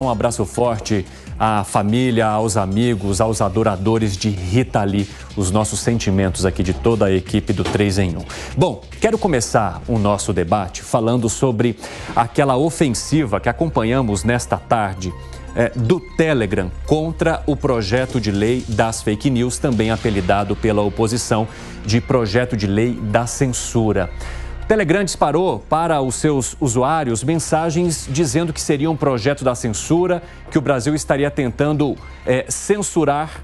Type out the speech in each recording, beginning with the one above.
Um abraço forte à família, aos amigos, aos adoradores de Rita Lee. Os nossos sentimentos aqui de toda a equipe do 3 em 1. Bom, quero começar o nosso debate falando sobre aquela ofensiva que acompanhamos nesta tarde é, do Telegram contra o projeto de lei das fake news, também apelidado pela oposição de projeto de lei da censura. Telegram disparou para os seus usuários mensagens dizendo que seria um projeto da censura, que o Brasil estaria tentando é, censurar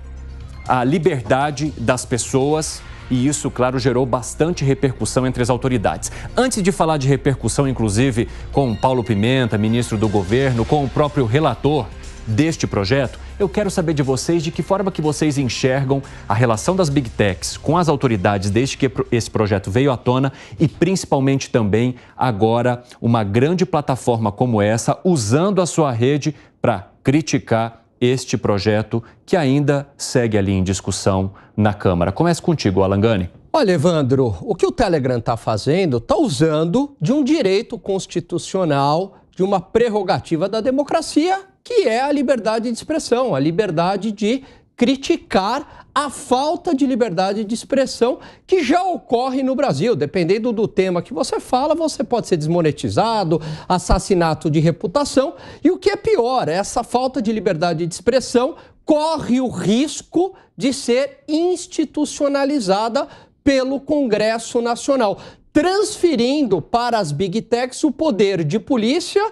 a liberdade das pessoas. E isso, claro, gerou bastante repercussão entre as autoridades. Antes de falar de repercussão, inclusive, com Paulo Pimenta, ministro do governo, com o próprio relator deste projeto, eu quero saber de vocês de que forma que vocês enxergam a relação das Big Techs com as autoridades desde que esse projeto veio à tona e principalmente também agora uma grande plataforma como essa usando a sua rede para criticar este projeto que ainda segue ali em discussão na Câmara. Começa contigo, Alangani. Olha, Evandro, o que o Telegram está fazendo está usando de um direito constitucional, de uma prerrogativa da democracia que é a liberdade de expressão, a liberdade de criticar a falta de liberdade de expressão que já ocorre no Brasil. Dependendo do tema que você fala, você pode ser desmonetizado, assassinato de reputação. E o que é pior, essa falta de liberdade de expressão corre o risco de ser institucionalizada pelo Congresso Nacional, transferindo para as big techs o poder de polícia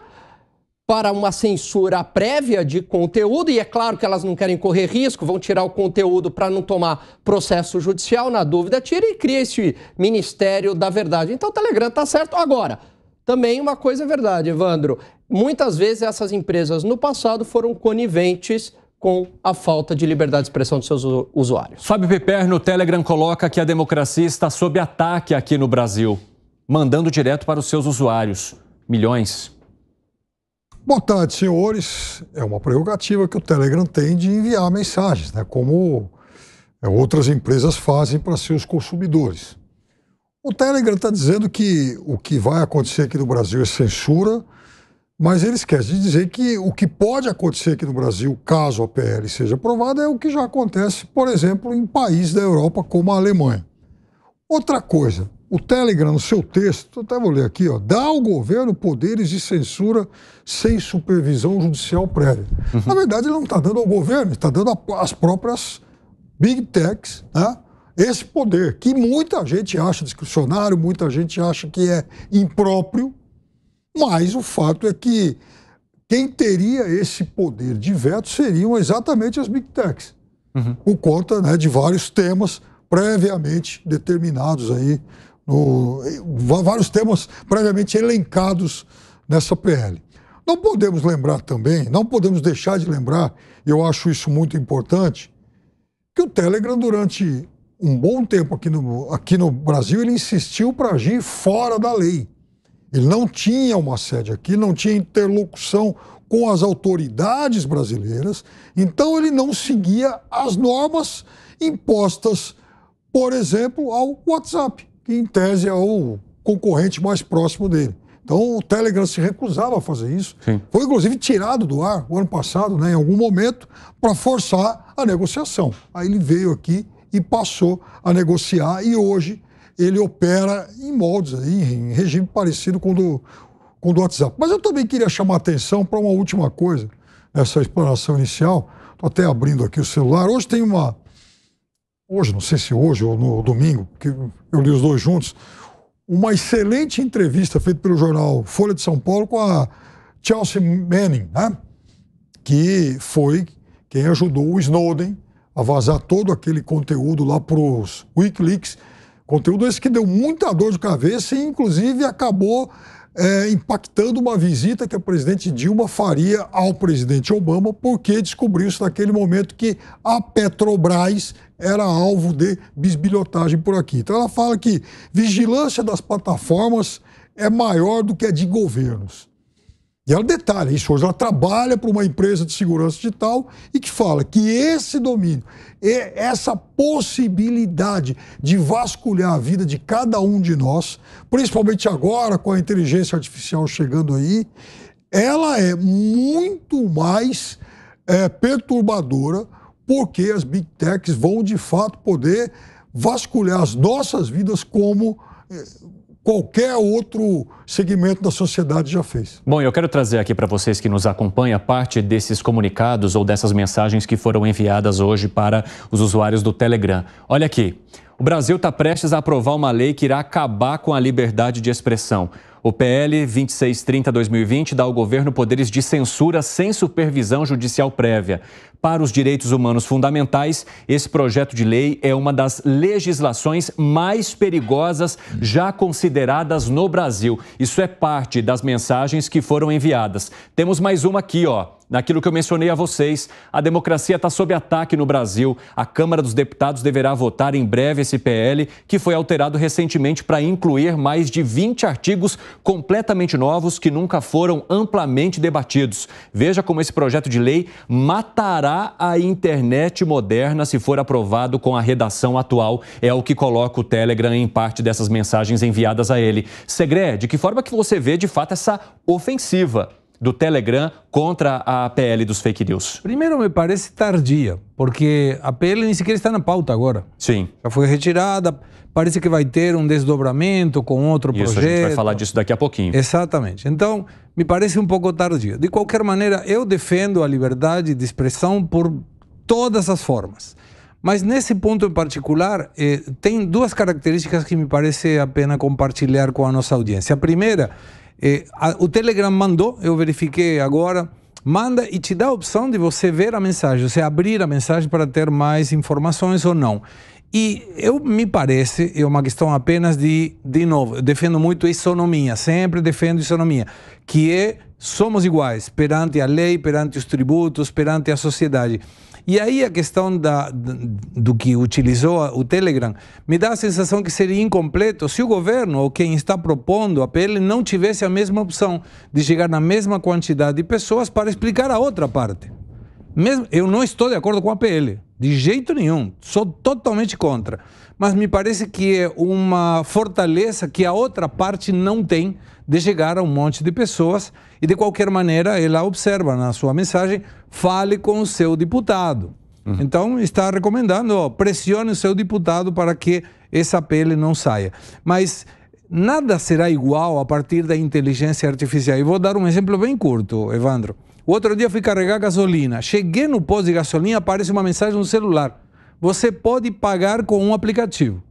para uma censura prévia de conteúdo, e é claro que elas não querem correr risco, vão tirar o conteúdo para não tomar processo judicial, na dúvida, tira e cria esse Ministério da Verdade. Então o Telegram está certo. Agora, também uma coisa é verdade, Evandro. Muitas vezes essas empresas no passado foram coniventes com a falta de liberdade de expressão dos seus usuários. Fábio Piper no Telegram coloca que a democracia está sob ataque aqui no Brasil, mandando direto para os seus usuários. Milhões Boa tarde, senhores. É uma prerrogativa que o Telegram tem de enviar mensagens, né, como é, outras empresas fazem para seus consumidores. O Telegram está dizendo que o que vai acontecer aqui no Brasil é censura, mas ele esquece de dizer que o que pode acontecer aqui no Brasil, caso a PL seja aprovada, é o que já acontece, por exemplo, em países da Europa como a Alemanha. Outra coisa, o Telegram, no seu texto, até vou ler aqui, ó, dá ao governo poderes de censura sem supervisão judicial prévia. Uhum. Na verdade, ele não está dando ao governo, está dando às próprias big techs né, esse poder, que muita gente acha discricionário, muita gente acha que é impróprio, mas o fato é que quem teria esse poder de veto seriam exatamente as big techs, uhum. por conta né, de vários temas previamente determinados aí no, vários temas previamente elencados nessa PL. Não podemos lembrar também, não podemos deixar de lembrar, eu acho isso muito importante, que o Telegram, durante um bom tempo aqui no, aqui no Brasil, ele insistiu para agir fora da lei. Ele não tinha uma sede aqui, não tinha interlocução com as autoridades brasileiras, então ele não seguia as normas impostas, por exemplo, ao WhatsApp que em tese é o concorrente mais próximo dele. Então o Telegram se recusava a fazer isso. Sim. Foi inclusive tirado do ar o ano passado, né, em algum momento, para forçar a negociação. Aí ele veio aqui e passou a negociar e hoje ele opera em moldes aí, em regime parecido com o do, com o do WhatsApp. Mas eu também queria chamar a atenção para uma última coisa nessa explanação inicial. Estou até abrindo aqui o celular. Hoje tem uma hoje, não sei se hoje ou no domingo, que eu li os dois juntos, uma excelente entrevista feita pelo jornal Folha de São Paulo com a Chelsea Manning, né? que foi quem ajudou o Snowden a vazar todo aquele conteúdo lá para os Wikileaks. Conteúdo esse que deu muita dor de cabeça e, inclusive, acabou é, impactando uma visita que a presidente Dilma faria ao presidente Obama, porque descobriu-se naquele momento que a Petrobras era alvo de bisbilhotagem por aqui. Então ela fala que vigilância das plataformas é maior do que a de governos. E ela detalha isso hoje. Ela trabalha para uma empresa de segurança digital e que fala que esse domínio, essa possibilidade de vasculhar a vida de cada um de nós, principalmente agora com a inteligência artificial chegando aí, ela é muito mais é, perturbadora porque as big techs vão de fato poder vasculhar as nossas vidas como eh, qualquer outro segmento da sociedade já fez. Bom, eu quero trazer aqui para vocês que nos acompanham parte desses comunicados ou dessas mensagens que foram enviadas hoje para os usuários do Telegram. Olha aqui. O Brasil está prestes a aprovar uma lei que irá acabar com a liberdade de expressão. O PL 2630-2020 dá ao governo poderes de censura sem supervisão judicial prévia. Para os direitos humanos fundamentais, esse projeto de lei é uma das legislações mais perigosas já consideradas no Brasil. Isso é parte das mensagens que foram enviadas. Temos mais uma aqui, ó. Naquilo que eu mencionei a vocês, a democracia está sob ataque no Brasil. A Câmara dos Deputados deverá votar em breve esse PL, que foi alterado recentemente para incluir mais de 20 artigos completamente novos que nunca foram amplamente debatidos. Veja como esse projeto de lei matará a internet moderna se for aprovado com a redação atual. É o que coloca o Telegram em parte dessas mensagens enviadas a ele. Segred, de que forma que você vê de fato essa ofensiva? do Telegram contra a PL dos fake news? Primeiro, me parece tardia, porque a PL nem sequer está na pauta agora. Sim. Já foi retirada, parece que vai ter um desdobramento com outro Isso, projeto. Isso, a gente vai falar disso daqui a pouquinho. Exatamente. Então, me parece um pouco tardia. De qualquer maneira, eu defendo a liberdade de expressão por todas as formas. Mas nesse ponto em particular, eh, tem duas características que me parece a pena compartilhar com a nossa audiência. A primeira é, a, o Telegram mandou, eu verifiquei agora, manda e te dá a opção de você ver a mensagem, você abrir a mensagem para ter mais informações ou não. E eu me parece, é uma questão apenas de, de novo, eu defendo muito isonomia, sempre defendo isonomia, que é somos iguais perante a lei, perante os tributos, perante a sociedade. E aí a questão da, do que utilizou o Telegram me dá a sensação que seria incompleto se o governo ou quem está propondo a PL não tivesse a mesma opção de chegar na mesma quantidade de pessoas para explicar a outra parte. Mesmo, eu não estou de acordo com a PL, de jeito nenhum, sou totalmente contra. Mas me parece que é uma fortaleza que a outra parte não tem de chegar a um monte de pessoas e, de qualquer maneira, ela observa na sua mensagem: fale com o seu deputado. Uhum. Então, está recomendando: ó, pressione o seu deputado para que essa PL não saia. Mas nada será igual a partir da inteligência artificial. E vou dar um exemplo bem curto, Evandro. O outro dia fui carregar gasolina. Cheguei no posto de gasolina, aparece uma mensagem no celular. Você pode pagar com um aplicativo.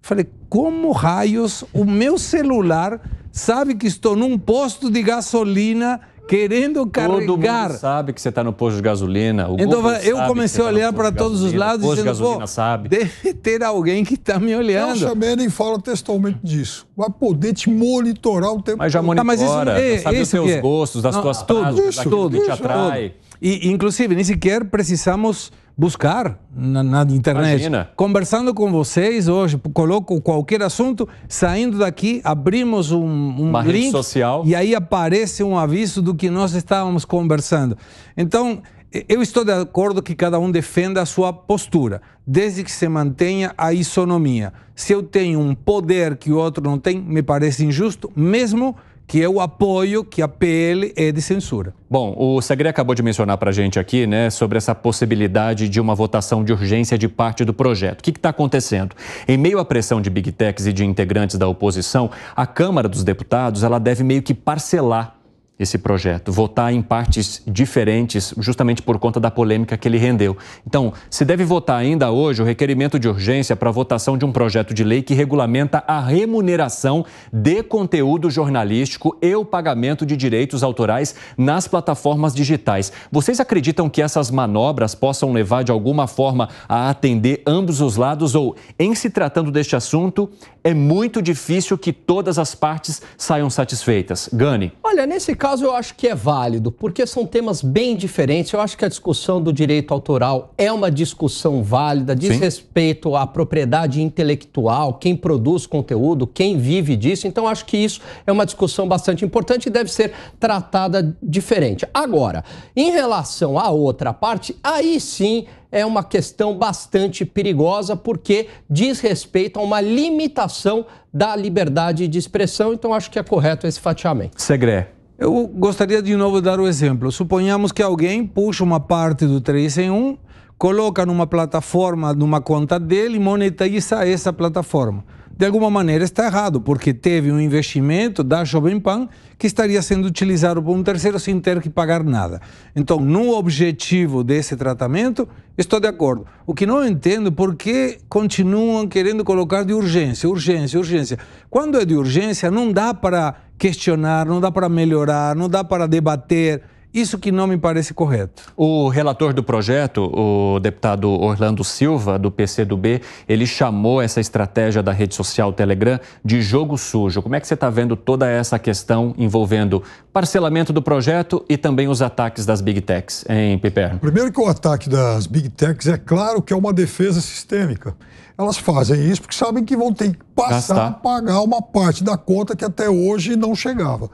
Falei, como raios o meu celular sabe que estou num posto de gasolina querendo carregar. Todo mundo sabe que você está no posto de gasolina. então eu comecei a tá olhar tá para todos os lados e dizendo, não gasolina sabe. deve ter alguém que está me olhando. Nelson nem fala textualmente disso. Vai poder te monitorar o tempo Mas já monitora, ah, tá, mas isso, é, sabe é os seus é. gostos, das suas tuas tudo, isso que te atrai. Tudo. E, inclusive, nem sequer precisamos buscar na, na internet. Imagina. Conversando com vocês hoje, coloco qualquer assunto, saindo daqui, abrimos um, um Uma link social. e aí aparece um aviso do que nós estávamos conversando. Então, eu estou de acordo que cada um defenda a sua postura, desde que se mantenha a isonomia. Se eu tenho um poder que o outro não tem, me parece injusto, mesmo que é o apoio que a PL é de censura. Bom, o Segre acabou de mencionar para a gente aqui, né, sobre essa possibilidade de uma votação de urgência de parte do projeto. O que está acontecendo? Em meio à pressão de big techs e de integrantes da oposição, a Câmara dos Deputados ela deve meio que parcelar esse projeto, votar em partes diferentes, justamente por conta da polêmica que ele rendeu. Então, se deve votar ainda hoje o requerimento de urgência para a votação de um projeto de lei que regulamenta a remuneração de conteúdo jornalístico e o pagamento de direitos autorais nas plataformas digitais. Vocês acreditam que essas manobras possam levar de alguma forma a atender ambos os lados ou, em se tratando deste assunto, é muito difícil que todas as partes saiam satisfeitas? Gani. Olha, nesse caso caso, eu acho que é válido, porque são temas bem diferentes. Eu acho que a discussão do direito autoral é uma discussão válida, diz Sim. respeito à propriedade intelectual, quem produz conteúdo, quem vive disso. Então, acho que isso é uma discussão bastante importante e deve ser tratada diferente. Agora, em relação à outra parte, aí sim é uma questão bastante perigosa porque diz respeito a uma limitação da liberdade de expressão, então acho que é correto esse fatiamento. Segré, eu gostaria de novo dar o exemplo. Suponhamos que alguém puxa uma parte do 3 em 1, coloca numa plataforma, numa conta dele, monetiza essa plataforma de alguma maneira está errado, porque teve um investimento da Jovem Pan que estaria sendo utilizado por um terceiro sem ter que pagar nada. Então, no objetivo desse tratamento, estou de acordo. O que não entendo é por que continuam querendo colocar de urgência, urgência, urgência. Quando é de urgência, não dá para questionar, não dá para melhorar, não dá para debater. Isso que não me parece correto. O relator do projeto, o deputado Orlando Silva, do PCdoB, ele chamou essa estratégia da rede social Telegram de jogo sujo. Como é que você está vendo toda essa questão envolvendo parcelamento do projeto e também os ataques das big techs, em Piper? Primeiro que o ataque das big techs é claro que é uma defesa sistêmica. Elas fazem isso porque sabem que vão ter que passar Gastar. a pagar uma parte da conta que até hoje não chegava.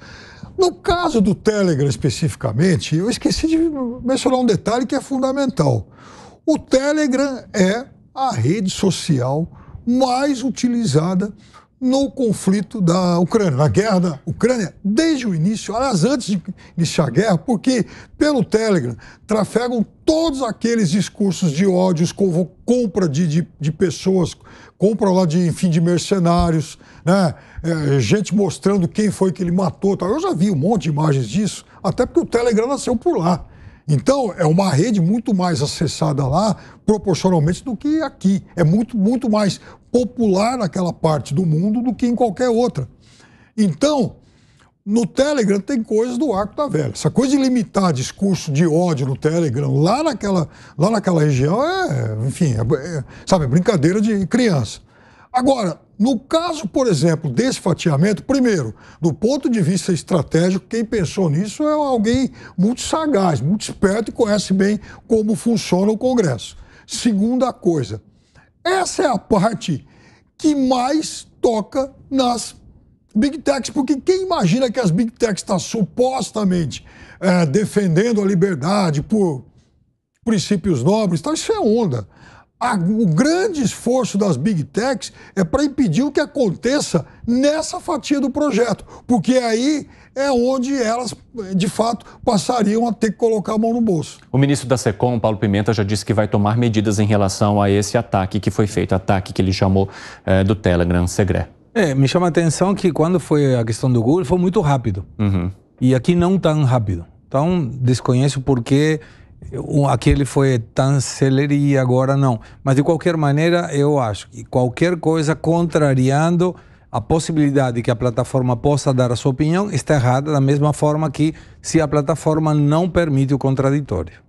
No caso do Telegram especificamente, eu esqueci de mencionar um detalhe que é fundamental. O Telegram é a rede social mais utilizada no conflito da Ucrânia, na guerra da Ucrânia, desde o início, aliás, antes de iniciar a guerra, porque pelo Telegram trafegam todos aqueles discursos de ódios, compra de, de, de pessoas, compra lá de, enfim, de mercenários, né? É, gente mostrando quem foi que ele matou. Tal. Eu já vi um monte de imagens disso, até porque o Telegram nasceu por lá. Então, é uma rede muito mais acessada lá, proporcionalmente, do que aqui. É muito, muito mais popular naquela parte do mundo do que em qualquer outra. Então, no Telegram tem coisas do arco da velha. Essa coisa de limitar discurso de ódio no Telegram, lá naquela, lá naquela região, é, enfim, é, é, sabe, é brincadeira de criança. Agora, no caso, por exemplo, desse fatiamento, primeiro, do ponto de vista estratégico, quem pensou nisso é alguém muito sagaz, muito esperto e conhece bem como funciona o Congresso. Segunda coisa, essa é a parte que mais toca nas Big Techs, porque quem imagina que as Big Techs estão tá supostamente é, defendendo a liberdade por princípios nobres, tá, isso é onda a, o grande esforço das big techs é para impedir o que aconteça nessa fatia do projeto, porque aí é onde elas, de fato, passariam a ter que colocar a mão no bolso. O ministro da SECOM, Paulo Pimenta, já disse que vai tomar medidas em relação a esse ataque que foi feito, ataque que ele chamou é, do Telegram Segre. É, me chama a atenção que quando foi a questão do Google, foi muito rápido. Uhum. E aqui não tão rápido. Então, desconheço por quê aquele foi tanceleria, agora não. Mas de qualquer maneira, eu acho que qualquer coisa contrariando a possibilidade que a plataforma possa dar a sua opinião está errada, da mesma forma que se a plataforma não permite o contraditório.